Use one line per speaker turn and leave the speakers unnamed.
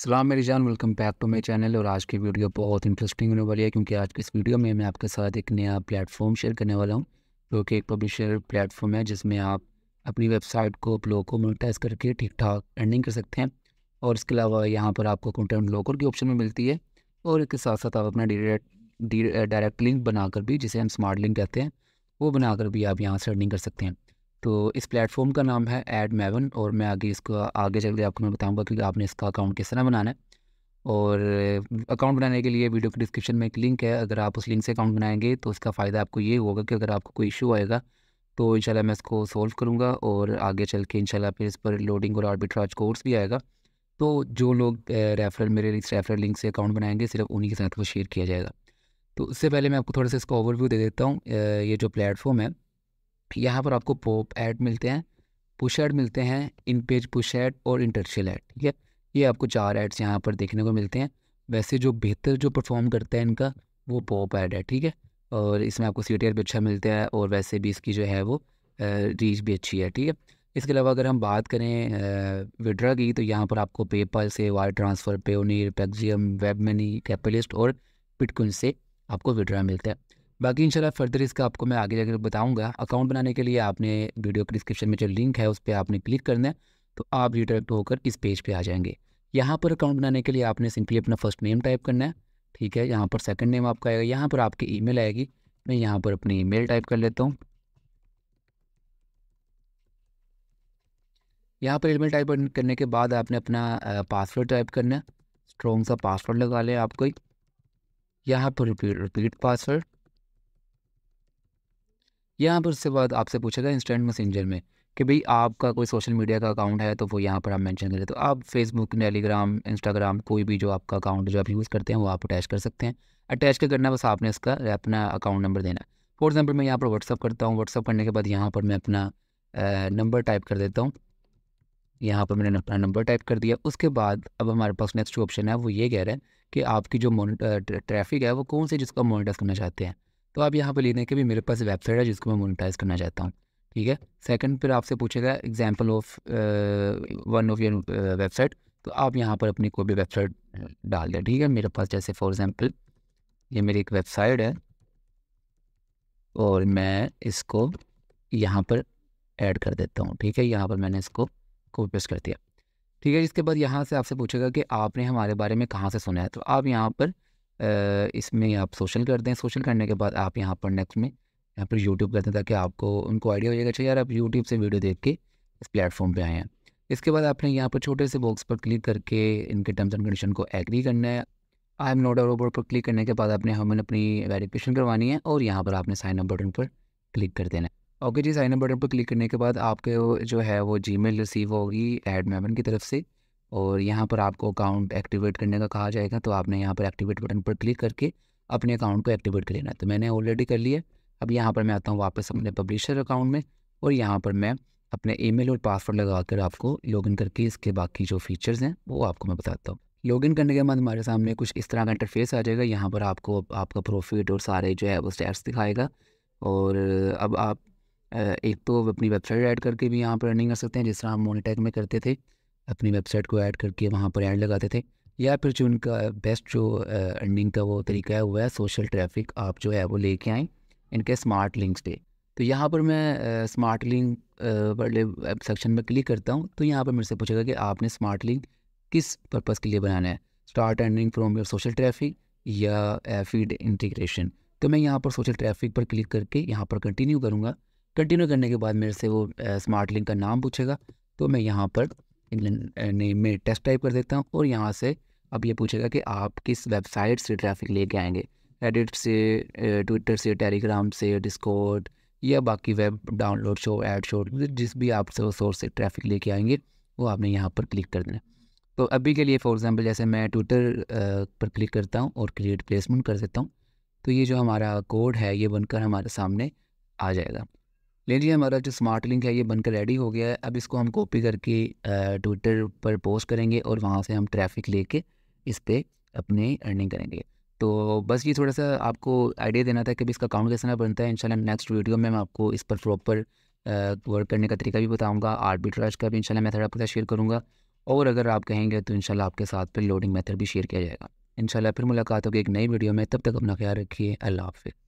सलाम मेरी जान welcome back to my channel और आज की वीडियो बहुत इंटरेस्टिंग होने वाली है क्योंकि आज के इस वीडियो में मैं आपके साथ एक नया प्लेटफॉर्म शेयर करने वाला हूं जो कि एक पब्लिशर प्लेटफॉर्म है जिसमें आप अपनी वेबसाइट को ब्लॉग को मोनिटाइज करके ठीक ठाक अर्निंग कर सकते हैं और इसके अलावा यहाँ पर आपको कंटेंट लॉकर की ऑप्शन में मिलती है और इसके साथ साथ आप अपना डायरेक्ट डायरेक्ट लिंक बनाकर भी जिसे हम स्मार्ट लिंक कहते हैं वो बनाकर भी आप यहाँ से अर्निंग कर सकते हैं तो इस प्लेटफॉर्म का नाम है एड मेवन और मैं आगे इसको आगे चल के आपको मैं बताऊँगा कि आपने इसका अकाउंट किस तरह बनाना है और अकाउंट बनाने के लिए वीडियो के डिस्क्रिप्शन में एक लिंक है अगर आप उस लिंक से अकाउंट बनाएंगे तो इसका फ़ायदा आपको ये होगा कि अगर आपको कोई इशू आएगा तो इन मैं इसको सॉल्व करूँगा और आगे चल के इनशाला फिर इस पर लोडिंग और आर्बिट्राज कोर्स भी आएगा तो जो लोग रेफरल मेरे इस रेफरल लिंक से अकाउंट बनाएंगे सिर्फ उन्हीं के साथ वो शेयर किया जाएगा तो उससे पहले मैं आपको थोड़ा सा इसका ओवरव्यू दे देता हूँ ये जो प्लेटफॉर्म है यहाँ पर आपको पॉप ऐड मिलते हैं पुश ऐड मिलते हैं इन पेज पुश ऐड और इंटरशियल ऐड ठीक है ये आपको चार ऐड्स यहाँ पर देखने को मिलते हैं वैसे जो बेहतर जो परफॉर्म करता है इनका वो पॉप ऐड है ठीक है और इसमें आपको सी भी अच्छा मिलता है और वैसे भी इसकी जो है वो रीच भी अच्छी है ठीक है इसके अलावा अगर हम बात करें विड्रा की तो यहाँ पर आपको पेपल से wire transfer Payoneer Paxum web money capitalist और बिटकॉइन से आपको विड्रा मिलता है बाकी इंशाल्लाह फर्दर इसका आपको मैं आगे जाकर बताऊंगा अकाउंट बनाने के लिए आपने वीडियो के डिस्क्रिप्शन में जो लिंक है उस पर आपने क्लिक करना है तो आप रिडायरेक्ट होकर इस पेज पे आ जाएंगे यहाँ पर अकाउंट बनाने के लिए आपने सिंपली अपना फर्स्ट नेम टाइप करना है ठीक है यहाँ पर सेकंड नेम आपका आएगा यहाँ पर आपकी ई आएगी मैं यहाँ पर अपनी ई टाइप कर लेता हूँ यहाँ पर ई टाइप करने के बाद आपने अपना पासवर्ड टाइप करना है स्ट्रॉन्ग सा पासवर्ड लगा लें आप कोई यहाँ पर रिपीट पासवर्ड यहाँ पर उसके बाद आपसे पूछा था इंस्टेंट मैसेंजर में कि भाई आपका कोई सोशल मीडिया का अकाउंट है तो वो यहाँ पर आप मैंशन करें तो आप फेसबुक टेलीग्राम इंस्टाग्राम कोई भी जो आपका अकाउंट जो आप यूज़ करते हैं वो आप अटैच कर सकते हैं अटैच कर करना बस आपने इसका अपना अकाउंट नंबर देना फॉर एग्जाम्पल मैं यहाँ पर व्हाट्सअप करता हूँ व्हाट्सअप करने के बाद यहाँ पर मैं अपना नंबर टाइप कर देता हूँ यहाँ पर मैंने अपना नंबर टाइप कर दिया उसके बाद अब हमारे पास नेक्स्ट ऑप्शन है वो ये कह रहे हैं कि आपकी जो ट्रैफिक है वो कौन से जिसको मोनिटर करना चाहते हैं तो आप यहाँ पर लेने के भी मेरे पास वेबसाइट है जिसको मैं मोनिटाइज करना चाहता हूँ ठीक है सेकंड फिर आपसे पूछेगा example of one of your website तो आप यहाँ पर अपनी कोई भी वेबसाइट डाल दें ठीक है मेरे पास जैसे फॉर एग्ज़ाम्पल ये मेरी एक वेबसाइट है और मैं इसको यहाँ पर ऐड कर देता हूँ ठीक है यहाँ पर मैंने इसको कॉपी पेस्ट कर दिया ठीक है इसके बाद यहाँ से आपसे पूछेगा कि आपने हमारे बारे में कहाँ से सुना है तो आप यहाँ पर इसमें आप सोशल कर दें सोशल करने के बाद आप यहाँ पर नेक्स्ट में यहाँ पर यूट्यूब करते हैं ताकि आपको उनको आइडिया हो जाएगा अच्छा यार आप यूट्यूब से वीडियो देख के इस प्लेटफॉर्म पे आए हैं इसके बाद आपने यहाँ पर छोटे से बॉक्स पर क्लिक करके इनके टर्म्स एंड कंडीशन को एग्री करना है आई एम नोट रोबोट पर क्लिक करने के बाद आपने हमें अपनी वेरिफिकेशन करवानी है और यहाँ पर आपने साइन अप बटन पर क्लिक कर देना है ओके जी साइन अप बटन पर क्लिक करने के बाद आपके जो है वो जी मेल रिसीव होगी एड मेमन की तरफ से और यहाँ पर आपको अकाउंट एक्टिवेट करने का कहा जाएगा तो आपने यहाँ पर एक्टिवेट बटन पर क्लिक करके अपने अकाउंट को एक्टिवेट कर लेना तो मैंने ऑलरेडी कर लिया अब यहाँ पर मैं आता हूँ वापस अपने पब्लिशर अकाउंट में और यहाँ पर मैं अपने ईमेल और पासवर्ड लगा कर आपको लॉगिन करके इसके बाकी जो फीचर्स हैं वो आपको मैं बताता हूँ लॉगिन करने के बाद हमारे सामने कुछ इस तरह का इंटरफेस आ जाएगा यहाँ पर आपको आपका प्रॉफिट और सारे जो है वो स्टेट्स दिखाएगा और अब आप एक तो अपनी वेबसाइट ऐड करके भी यहाँ पर रनिंग कर सकते हैं जिस तरह हम मोनीटेक में करते थे अपनी वेबसाइट को ऐड करके वहाँ पर ऐड लगाते थे या फिर जो उनका बेस्ट जो अर्निंग का वो तरीका है वो है सोशल ट्रैफिक आप जो है वो लेके आएँ इनके स्मार्ट लिंक्स पे तो यहाँ पर मैं स्मार्ट लिंक वाले वेब सेक्शन में क्लिक करता हूँ तो यहाँ पर मेरे से पूछेगा कि आपने स्मार्ट लिंक किस पर्पज़ के लिए बनाना है start earning from your social traffic या फीड इंटीग्रेशन तो मैं यहाँ पर सोशल ट्रैफिक पर क्लिक करके यहाँ पर कंटिन्यू करूँगा कंटिन्यू करने के बाद मेरे से वो स्मार्ट लिंक का नाम पूछेगा तो मैं यहाँ पर इंग्लैंड नेम में टेस्ट टाइप कर देता हूँ और यहाँ से अब ये पूछेगा कि आप किस वेबसाइट से ट्रैफिक लेके आएंगे एडिट से ट्विटर से टेलीग्राम से डिस्कोड या बाकी web download show ad show जिस भी आप सोर्स से ट्रैफिक लेके आएंगे वो आपने यहाँ पर क्लिक कर देना तो अभी के लिए फॉर एग्ज़ाम्पल जैसे मैं ट्विटर पर क्लिक करता हूँ और क्रिएट प्लेसमेंट कर देता हूँ तो ये जो हमारा कोड है ये बनकर हमारे सामने आ जाएगा ले लीजिए हमारा जो स्मार्ट लिंक है ये बनकर रेडी हो गया है अब इसको हम कॉपी करके ट्विटर पर पोस्ट करेंगे और वहाँ से हम ट्रैफिक लेके इस पर अपनी अर्निंग करेंगे तो बस ये थोड़ा सा आपको आइडिया देना था कि इसका अकाउंट कैसे ना बनता है इंशाल्लाह नेक्स्ट वीडियो में मैं आपको इस पर प्रॉपर वर्क करने का तरीका भी बताऊँगा आर्बिट्राज का भी इनशाला मैथड आपके साथ शेयर करूँगा और अगर आप कहेंगे तो इन आपके साथ फिर लोडिंग मैथड भी शेयर किया जाएगा इनशाला फिर मुलाकात होगी एक नई वीडियो में तब तक अपना ख्याल रखिए अल्लाह हाफि